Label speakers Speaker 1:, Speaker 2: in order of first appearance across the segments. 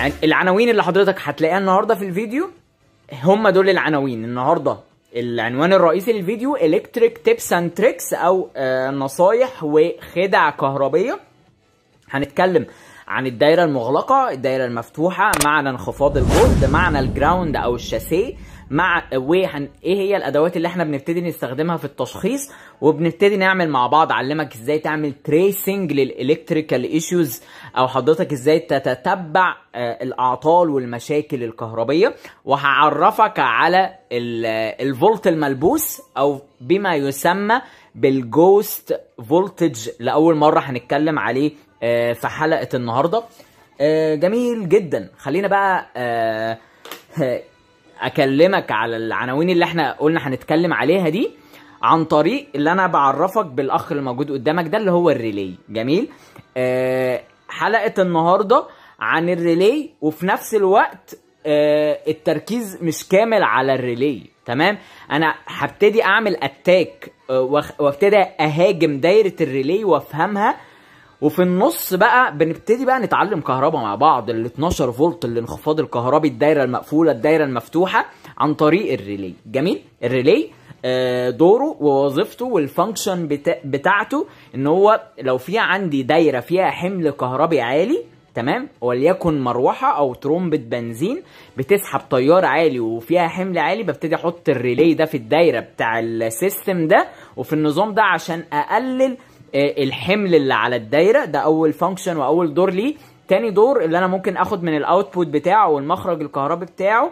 Speaker 1: يعني العناوين اللي حضرتك هتلاقيها النهارده في الفيديو هم دول العناوين النهارده العنوان الرئيسي للفيديو الكتريك تيبس اند تريكس او آه، نصايح وخدع كهربيه هنتكلم عن الدايره المغلقه الدايره المفتوحه معنى انخفاض الجهد معنى الجراوند او الشاسيه مع وهن ايه هي الادوات اللي احنا بنبتدي نستخدمها في التشخيص وبنبتدي نعمل مع بعض اعلمك ازاي تعمل تريسنج للالكتريكال ايشوز او حضرتك ازاي تتتبع آه، الاعطال والمشاكل الكهربيه وهعرفك على الفولت الملبوس او بما يسمى بالجوست فولتج لاول مره هنتكلم عليه آه، في حلقه النهارده آه، جميل جدا خلينا بقى اكلمك على العناوين اللي احنا قلنا هنتكلم عليها دي عن طريق اللي انا بعرفك بالاخ اللي موجود قدامك ده اللي هو الريلي جميل أه حلقه النهارده عن الريلي وفي نفس الوقت أه التركيز مش كامل على الريلي تمام انا هبتدي اعمل اتاك آه، وابتدي اهاجم دايره الريلي وافهمها وفي النص بقى بنبتدي بقى نتعلم كهرباء مع بعض ال 12 فولت الانخفاض الكهربي الدايره المقفوله الدايره المفتوحه عن طريق الريلي جميل الريلي آه، دوره ووظيفته والفانكشن بتاعته ان هو لو في عندي دايره فيها حمل كهربي عالي تمام وليكن مروحه او ترومبه بنزين بتسحب تيار عالي وفيها حمل عالي ببتدي احط الريلي ده في الدايره بتاع السيستم ده وفي النظام ده عشان اقلل آه، الحمل اللي على الدايره ده اول فانكشن واول دور ليه تاني دور اللي انا ممكن اخد من الاوتبوت بتاعه والمخرج الكهربي بتاعه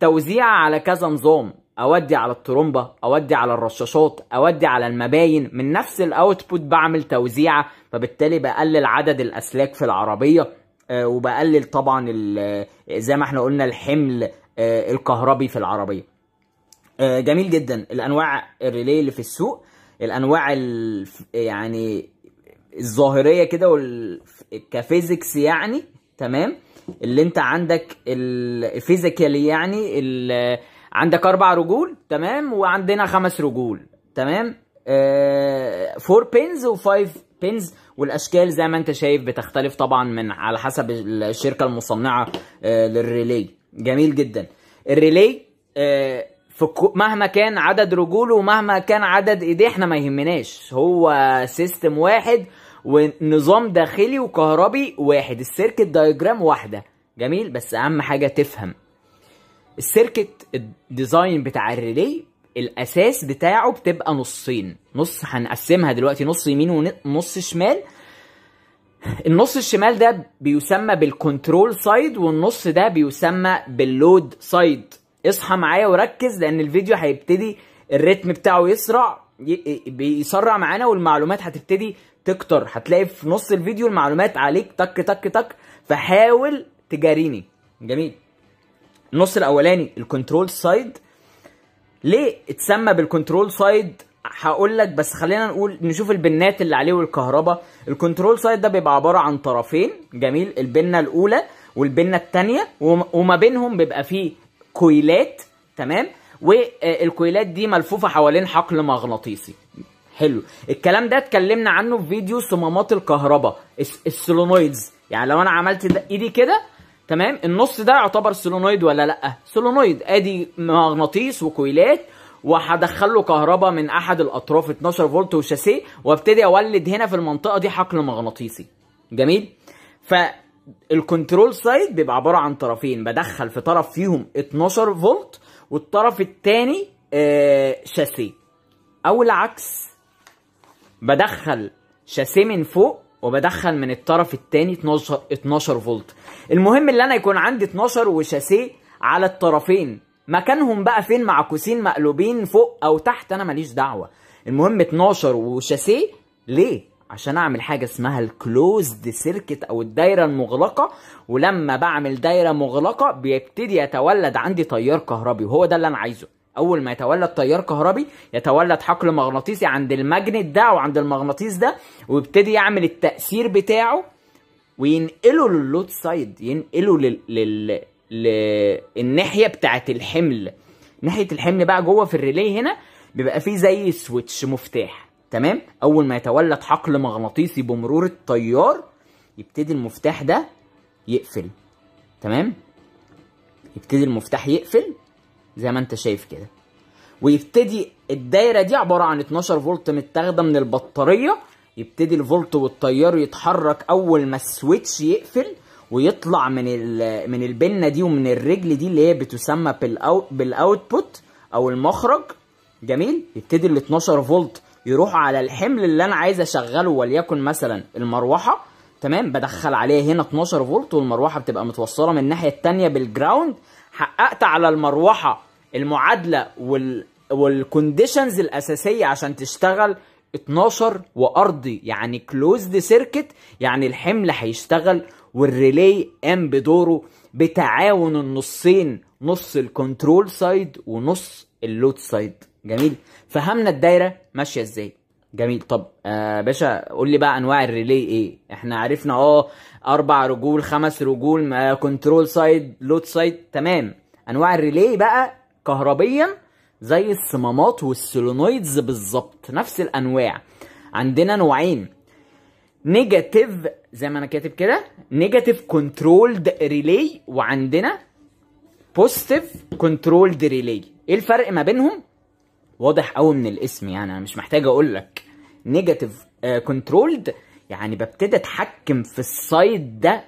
Speaker 1: توزيع على كذا نظام اودي على الترومبه اودي على الرشاشات اودي على المباين من نفس الاوتبوت بعمل توزيعه فبالتالي بقلل عدد الاسلاك في العربيه آه، وبقلل طبعا آه، زي ما احنا قلنا الحمل الكهربي في العربيه جميل جدا الانواع الريلي اللي في السوق الانواع ال... يعني الظاهريه كده وال... كفيزيكس يعني تمام اللي انت عندك الفيزيكالي يعني ال... عندك اربع رجول تمام وعندنا خمس رجول تمام آه... فور بينز وفايف بينز والاشكال زي ما انت شايف بتختلف طبعا من على حسب الشركه المصنعه آه للريلي جميل جدا الريلي آه في مهما كان عدد رجوله ومهما كان عدد ايديه احنا ما يهمناش هو سيستم واحد ونظام داخلي وكهربي واحد السيركت دايجرام واحده جميل بس اهم حاجه تفهم السيركت الديزاين بتاع الريلي الاساس بتاعه بتبقى نصين نص هنقسمها دلوقتي نص يمين ونص شمال النص الشمال ده بيسمى بالكنترول سايد والنص ده بيسمى باللود سايد اصحى معايا وركز لان الفيديو هيبتدي الريتم بتاعه يسرع بيسرع معانا والمعلومات هتبتدي تكتر هتلاقي في نص الفيديو المعلومات عليك تك تك تك فحاول تجاريني جميل النص الاولاني الكنترول سايد ليه اتسمى بالكنترول سايد هقول لك بس خلينا نقول نشوف البنات اللي عليه والكهرباء الكنترول سايد ده بيبقى عباره عن طرفين جميل البنه الاولى والبنه الثانيه وما بينهم بيبقى فيه كويلات تمام والكويلات دي ملفوفه حوالين حقل مغناطيسي حلو الكلام ده اتكلمنا عنه في فيديو صمامات الكهرباء السولونويدز يعني لو انا عملت ايدي كده تمام النص ده يعتبر سولونويد ولا لا سولونويد ادي مغناطيس وكويلات وهدخل له كهرباء من احد الاطراف 12 فولت وشاسيه وابتدي اولد هنا في المنطقه دي حقل مغناطيسي جميل ف الكنترول سايد بيبقى عباره عن طرفين بدخل في طرف فيهم 12 فولت والطرف الثاني آه، شاسيه او العكس بدخل شاسيه من فوق وبدخل من الطرف الثاني 12 12 فولت المهم ان انا يكون عندي 12 وشاسيه على الطرفين مكانهم بقى فين معكوسين مقلوبين فوق او تحت انا ماليش دعوه المهم 12 وشاسيه ليه عشان اعمل حاجه اسمها الكلوزد سيركت او الدايره المغلقه ولما بعمل دايره مغلقه بيبتدي يتولد عندي تيار كهربي وهو ده اللي انا عايزه اول ما يتولد تيار كهربي يتولد حقل مغناطيسي عند الماجنت ده وعند المغناطيس ده ويبتدي يعمل التاثير بتاعه وينقله لللود سايد ينقله لل... لل... للناحيه بتاعه الحمل ناحيه الحمل بقى جوه في الريلي هنا بيبقى فيه زي سويتش مفتاح تمام اول ما يتولد حقل مغناطيسي بمرور التيار يبتدي المفتاح ده يقفل تمام يبتدي المفتاح يقفل زي ما انت شايف كده ويبتدي الدايره دي عباره عن 12 فولت متاخده من البطاريه يبتدي الفولت والتيار يتحرك اول ما السويتش يقفل ويطلع من من البنه دي ومن الرجل دي اللي هي بتسمى بالاوتبوت او المخرج جميل يبتدي ال 12 فولت يروحوا على الحمل اللي انا عايز اشغله وليكن مثلا المروحه تمام بدخل عليه هنا 12 فولت والمروحه بتبقى متوصله من الناحيه الثانيه بالجراوند حققت على المروحه المعادله وال والكونديشنز الاساسيه عشان تشتغل 12 وارضي يعني كلوزد سيركت يعني الحمل هيشتغل والريلي قام بدوره بتعاون النصين نص الكنترول سايد ونص اللود سايد جميل فهمنا الدايره ماشيه ازاي جميل طب آه باشا قول لي بقى انواع الريلي ايه احنا عرفنا اه اربع رجول خمس رجول آه كنترول سايد لود سايد تمام انواع الريلي بقى كهربيا زي الصمامات والسولونويدز بالظبط نفس الانواع عندنا نوعين نيجاتيف زي ما انا كاتب كده نيجاتيف كنترولد ريلي وعندنا بوزيتيف كنترولد ريلي ايه الفرق ما بينهم واضح قوي من الاسم يعني انا مش محتاج اقول لك نيجاتيف آه، كنترولد يعني ببتدي اتحكم في السايد ده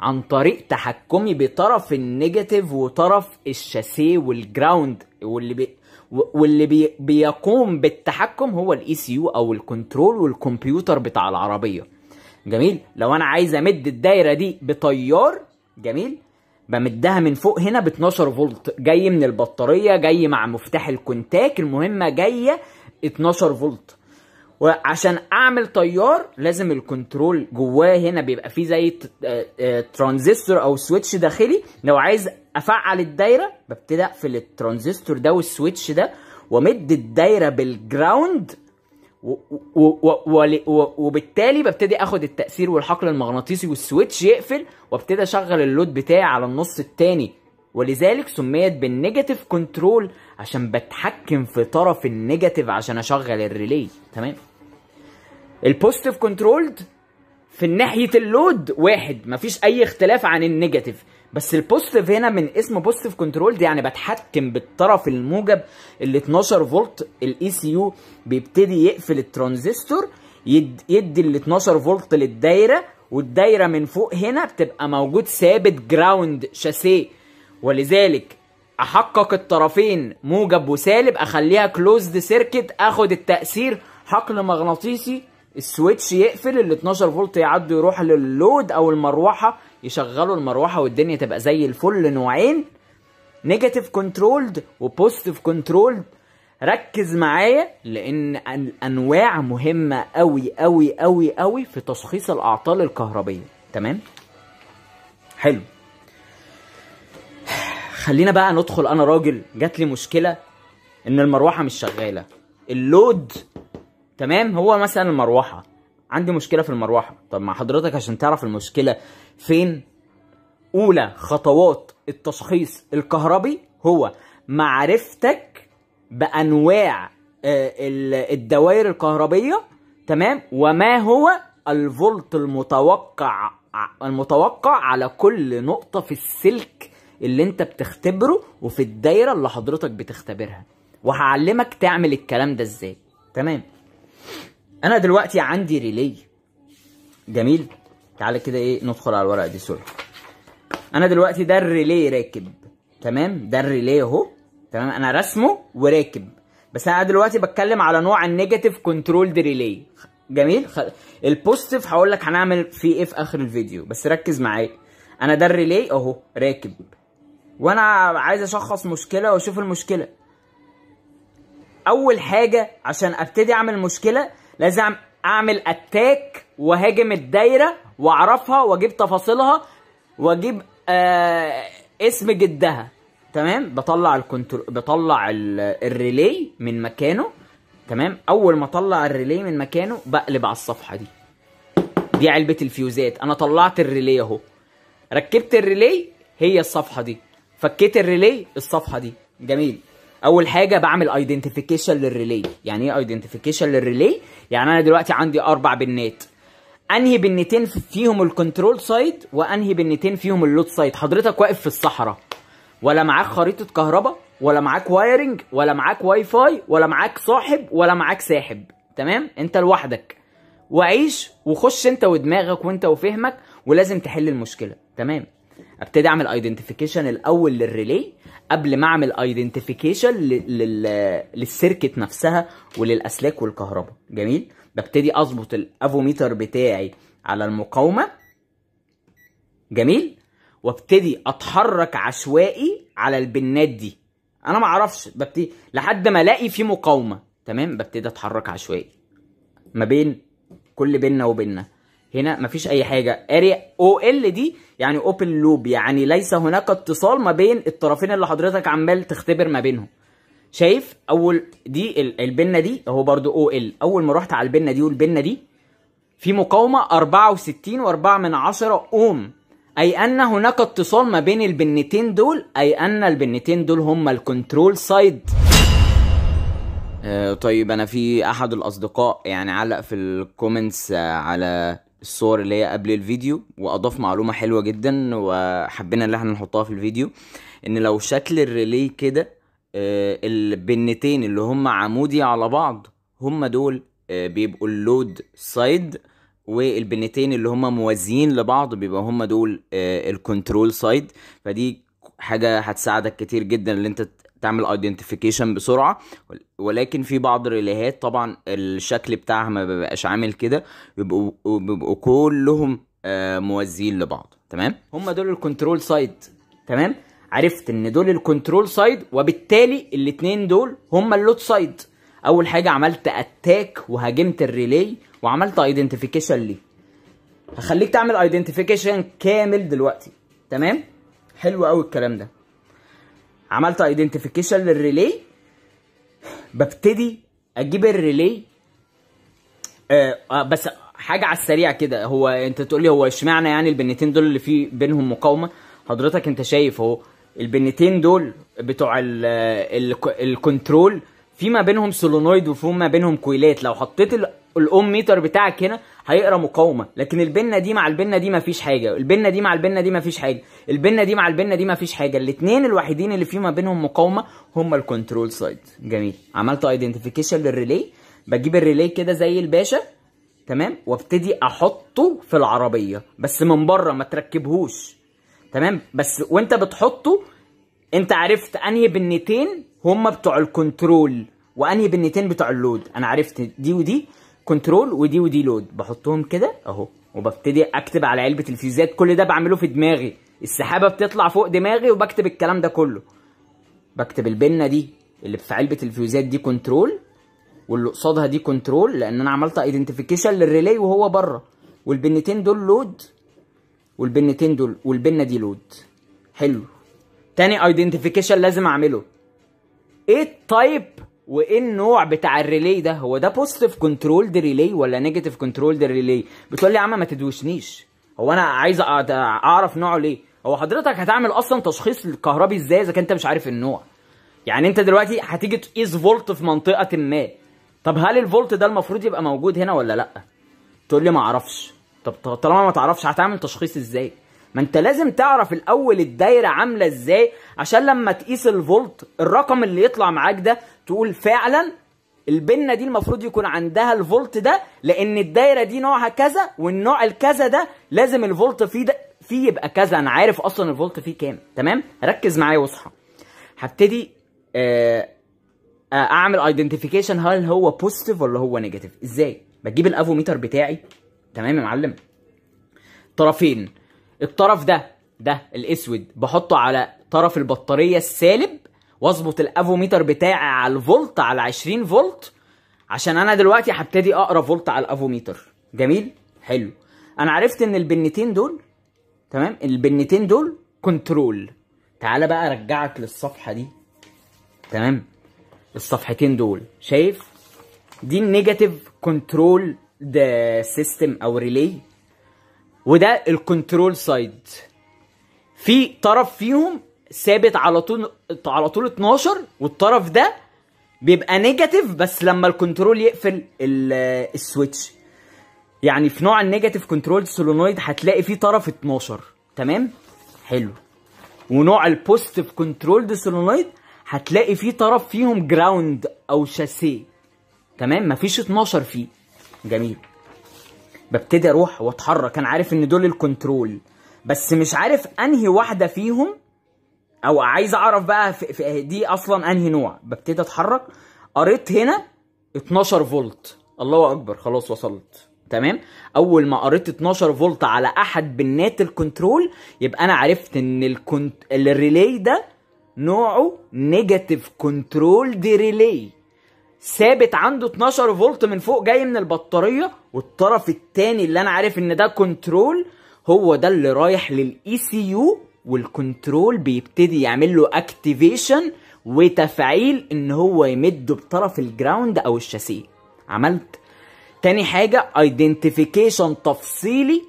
Speaker 1: عن طريق تحكمي بطرف النيجاتيف وطرف الشاسيه والجراوند واللي بي واللي بي بيقوم بالتحكم هو الاي سي e يو او الكنترول والكمبيوتر بتاع العربيه جميل لو انا عايز امد الدايره دي بطيار جميل بمدها من فوق هنا ب 12 فولت جاي من البطاريه جاي مع مفتاح الكونتاك المهمه جايه 12 فولت وعشان اعمل تيار لازم الكنترول جواه هنا بيبقى فيه زي آه، آه، ترانزستور او سويتش داخلي لو عايز افعل الدايره ببتدي اقفل الترانزستور ده والسويتش ده وامد الدايره بالجراوند وبالتالي ببتدي اخد التاثير والحقل المغناطيسي والسويتش يقفل وابتدي اشغل اللود بتاعي على النص التاني ولذلك سميت بالنيجاتيف كنترول عشان بتحكم في طرف النيجاتيف عشان اشغل الريلي تمام البوزيتيف كنترولد في ناحيه اللود واحد مفيش اي اختلاف عن النيجاتيف بس البوستيف هنا من اسم كنترول كنترولد يعني بتحكم بالطرف الموجب ال 12 فولت الاي سي e يو بيبتدي يقفل الترانزستور يدي ال 12 فولت للدايره والدايره من فوق هنا بتبقى موجود ثابت جراوند شاسيه ولذلك احقق الطرفين موجب وسالب اخليها كلوزد سيركت اخد التاثير حقل مغناطيسي السويتش يقفل ال 12 فولت يعدوا يروح لللود او المروحه يشغلوا المروحه والدنيا تبقى زي الفل نوعين نيجاتيف كنترولد وبوزيتيف كنترولد ركز معايا لان الانواع مهمه قوي قوي قوي قوي في تشخيص الاعطال الكهربيه تمام حلو خلينا بقى ندخل انا راجل جات لي مشكله ان المروحه مش شغاله اللود تمام هو مثلا المروحه عندي مشكله في المروحه طب مع حضرتك عشان تعرف المشكله فين اولى خطوات التشخيص الكهربي هو معرفتك بانواع آه، الدوائر الكهربيه تمام وما هو الفولت المتوقع المتوقع على كل نقطه في السلك اللي انت بتختبره وفي الدايره اللي حضرتك بتختبرها وهعلمك تعمل الكلام ده ازاي تمام انا دلوقتي عندي ريلي جميل تعالى كده ايه ندخل على الورقه دي سوري انا دلوقتي ده الريلي راكب تمام ده الريلي اهو تمام انا رسمه وراكب بس انا دلوقتي بتكلم على نوع النيجاتيف كنترول ريلي جميل البوزيتيف هقول لك هنعمل فيه ايه في اخر الفيديو بس ركز معايا انا ده الريلي اهو راكب وانا عايز اشخص مشكله واشوف المشكله اول حاجه عشان ابتدي اعمل مشكله لازم اعمل اتاك وهاجم الدايره واعرفها واجيب تفاصيلها واجيب آه اسم جدها تمام بطلع الكنترول بطلع الريلي من مكانه تمام اول ما اطلع الريلي من مكانه بقلب على الصفحه دي دي علبه الفيوزات انا طلعت الريلي اهو ركبت الريلي هي الصفحه دي فكيت الريلي الصفحه دي جميل اول حاجه بعمل ايدنتيفيكيشن للريلي يعني ايه ايدنتيفيكيشن للريلي يعني انا دلوقتي عندي اربع بنات انهي بنتين فيهم الكنترول سايد وانهي بنتين فيهم اللود سايد حضرتك واقف في الصحراء ولا معاك خريطه كهرباء ولا معاك وايرنج ولا معاك واي فاي ولا معاك صاحب ولا معاك ساحب تمام انت لوحدك وعيش وخش انت ودماغك وانت وفهمك ولازم تحل المشكله تمام ابتدي اعمل ايدنتيفيكيشن الاول للريلي قبل ما اعمل ايدنتيفيكيشن للسيركت نفسها وللاسلاك والكهرباء جميل ببتدي اظبط الافوميتر بتاعي على المقاومه جميل وابتدي اتحرك عشوائي على البنات دي انا ما اعرفش ببتدي لحد ما الاقي في مقاومه تمام ببتدي اتحرك عشوائي ما بين كل بيننا وبيننا هنا مفيش اي حاجه اريا او ال دي يعني اوبن لوب يعني ليس هناك اتصال ما بين الطرفين اللي حضرتك عمال تختبر ما بينهم شايف اول دي البنه دي اهو برضو او ال اول ما رحت على البنه دي والبنه دي في مقاومه 64.4 من عشرة اوم اي ان هناك اتصال ما بين البنتين دول اي ان البنتين دول هم الكنترول سايد آه، طيب انا في احد الاصدقاء يعني علق في الكومنتس آه، على الصور اللي هي قبل الفيديو واضاف معلومه حلوه جدا وحبينا ان احنا نحطها في الفيديو ان لو شكل الريلي كده آه، البنتين اللي هم عمودي على بعض هم دول آه، بيبقوا اللود سايد والبنتين اللي هم موازيين لبعض بيبقى هم دول آه، الكنترول سايد فدي حاجة هتساعدك كتير جدا ان انت تعمل ايدنتيفيكيشن بسرعه ولكن في بعض ريليهات طبعا الشكل بتاعها ما بيبقاش عامل كده بيبقوا بيبقوا كلهم آه، موازيين لبعض تمام هم دول الكنترول سايد تمام عرفت ان دول الكنترول سايد وبالتالي الاثنين دول هم اللود سايد اول حاجه عملت اتاك وهاجمت الريلي وعملت ايدنتيفيكيشن ليه هخليك تعمل ايدنتيفيكيشن كامل دلوقتي تمام حلو قوي الكلام ده عملت ايدنتيفيكيشن للريلي ببتدي اجيب الريلي آه،, آه بس حاجه على السريع كده هو انت تقول لي هو اشمعنى يعني البنتين دول اللي في بينهم مقاومه حضرتك انت شايف اهو البنتين دول بتوع آه، الكنترول في ما بينهم سولونويد وفي ما بينهم كويلات لو حطيت الاوم ميتر بتاعك هنا هيقرا مقاومه لكن البنه دي مع البنه دي مفيش حاجه البنه دي مع البنه دي مفيش حاجه البنه دي مع البنه دي مفيش حاجه الاثنين الوحيدين اللي فيهم ما بينهم مقاومه هم الكنترول سايد جميل عملت ايدنتيفيكيشن للريلي بجيب الريلي كده زي الباشا تمام وابتدي احطه في العربيه بس من بره ما تركبهوش تمام بس وانت بتحطه انت عرفت انهي بنتين هما بتوع الكنترول وانهي بنتين بتوع اللود انا عرفت دي ودي كنترول ودي ودي لود بحطهم كده اهو وببتدي اكتب على علبه الفيوزات كل ده بعمله في دماغي السحابه بتطلع فوق دماغي وبكتب الكلام ده كله بكتب البنه دي اللي في علبه الفيوزات دي كنترول واللي قصادها دي كنترول لان انا عملت ايدنتيفيكيشن للريلي وهو بره والبنتين دول لود والبنتين دول والبنه دي لود حلو تاني ايدنتيفيكيشن لازم اعمله ايه التايب وايه النوع بتاع الريلي ده هو ده بوزيتيف كنترول ريلي ولا نيجاتيف كنترول ريلي بتقول لي يا عم ما تدوشنيش هو انا عايز اعرف نوعه ليه هو حضرتك هتعمل اصلا تشخيص الكهربي ازاي اذا كان انت مش عارف النوع يعني انت دلوقتي هتيجي تقيس فولت في منطقه ما طب هل الفولت ده المفروض يبقى موجود هنا ولا لا تقول لي ما اعرفش طب طالما ما تعرفش هتعمل تشخيص ازاي ما انت لازم تعرف الاول الدايره عامله ازاي عشان لما تقيس الفولت الرقم اللي يطلع معاك ده تقول فعلا البنه دي المفروض يكون عندها الفولت ده لان الدايره دي نوعها كذا والنوع الكذا ده لازم الفولت فيه ده فيه يبقى كذا انا عارف اصلا الفولت فيه كام تمام ركز معايا واصحى هبتدي آه, آه، اعمل ايدنتيفيكيشن هل هو بوزيتيف ولا هو نيجاتيف ازاي بجيب الافوميتر بتاعي تمام يا معلم طرفين الطرف ده ده الاسود بحطه على طرف البطاريه السالب واظبط الافوميتر بتاعي على الفولت على 20 فولت عشان انا دلوقتي هبتدي اقرا فولت على الافوميتر جميل حلو انا عرفت ان البنتين دول تمام البنتين دول كنترول تعالى بقى ارجعك للصفحه دي تمام الصفحتين دول شايف دي النيجاتيف كنترول ده سيستم او ريلي وده الكنترول سايد في طرف فيهم ثابت على طول على طول 12 والطرف ده بيبقى نيجاتيف بس لما الكنترول يقفل السويتش يعني في نوع النيجاتيف كنترول سولونويد هتلاقي فيه طرف 12 تمام حلو ونوع البوزيتيف كنترول سولونويد هتلاقي فيه طرف فيهم جراوند او شاسيه تمام مفيش 12 فيه جميل ببتدي اروح واتحرك انا عارف ان دول الكنترول بس مش عارف انهي واحده فيهم او عايز اعرف بقى في, دي اصلا انهي نوع ببتدي اتحرك قريت هنا 12 فولت الله اكبر خلاص وصلت تمام اول ما قريت 12 فولت على احد بنات الكنترول يبقى انا عرفت ان الكنت... الريلي ده نوعه نيجاتيف كنترول دي ريلي ثابت عنده 12 فولت من فوق جاي من البطاريه والطرف الثاني اللي انا عارف ان ده كنترول هو ده اللي رايح للاي سي e يو والكنترول بيبتدي يعمل له اكتيفيشن وتفعيل ان هو يمده بطرف الجراوند او الشاسيه عملت تاني حاجه ايدنتيفيكيشن تفصيلي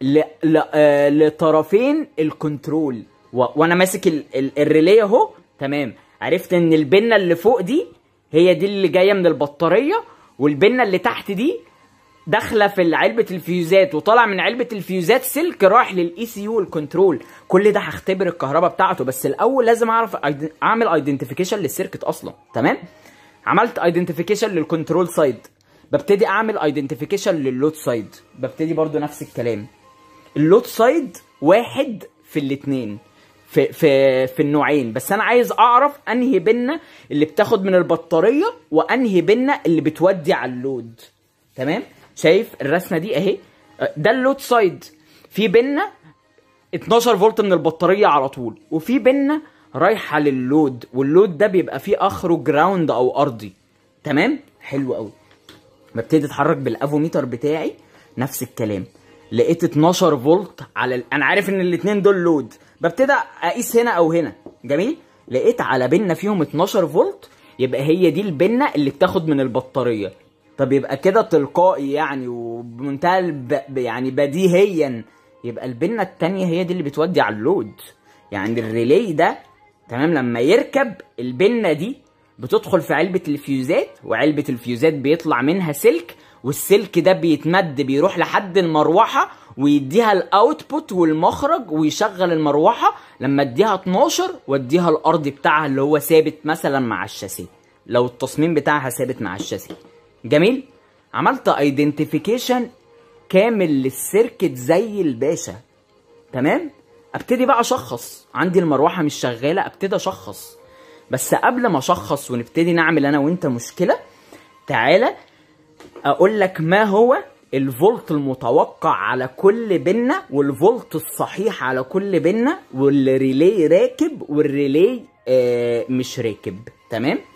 Speaker 1: ل... ل... آه، لطرفين الكنترول و... وانا ماسك ال... ال... الريلي اهو تمام عرفت ان البنه اللي فوق دي هي دي اللي جايه من البطاريه والبنه اللي تحت دي داخله في علبه الفيوزات وطالع من علبه الفيوزات سلك رايح للاي سي e يو الكنترول كل ده هختبر الكهرباء بتاعته بس الاول لازم اعرف اعمل ايدنتيفيكيشن للسيركت اصلا تمام عملت ايدنتيفيكيشن للكنترول سايد ببتدي اعمل ايدنتيفيكيشن لللود سايد ببتدي برضو نفس الكلام اللود سايد واحد في الاثنين في في في النوعين بس انا عايز اعرف انهي بينا اللي بتاخد من البطاريه وانهي بينا اللي بتودي على اللود تمام شايف الرسمه دي اهي أه، ده اللود سايد في بينا 12 فولت من البطاريه على طول وفي بينا رايحه لللود واللود ده بيبقى فيه اخره جراوند او ارضي تمام حلو قوي ببتدي اتحرك بالافوميتر بتاعي نفس الكلام لقيت 12 فولت على ال... انا عارف ان الاثنين دول لود ببتدي اقيس هنا او هنا جميل لقيت على بينا فيهم 12 فولت يبقى هي دي البنه اللي بتاخد من البطاريه طب يبقى كده تلقائي يعني وبمنتهى يعني بديهيا يبقى البنه التانية هي دي اللي بتودي على اللود يعني الريلي ده تمام لما يركب البنه دي بتدخل في علبه الفيوزات وعلبه الفيوزات بيطلع منها سلك والسلك ده بيتمد بيروح لحد المروحه ويديها الاوتبوت والمخرج ويشغل المروحه لما اديها 12 واديها الارضي بتاعها اللي هو ثابت مثلا مع الشاسيه لو التصميم بتاعها ثابت مع الشاسيه جميل عملت ايدنتيفيكيشن كامل للسيركت زي الباشا تمام ابتدي بقى اشخص عندي المروحه مش شغاله ابتدي اشخص بس قبل ما اشخص ونبتدي نعمل انا وانت مشكله تعالى اقول لك ما هو الفولت المتوقع على كل بنا والفولت الصحيح على كل بنا والريلي راكب والريلي آه مش راكب تمام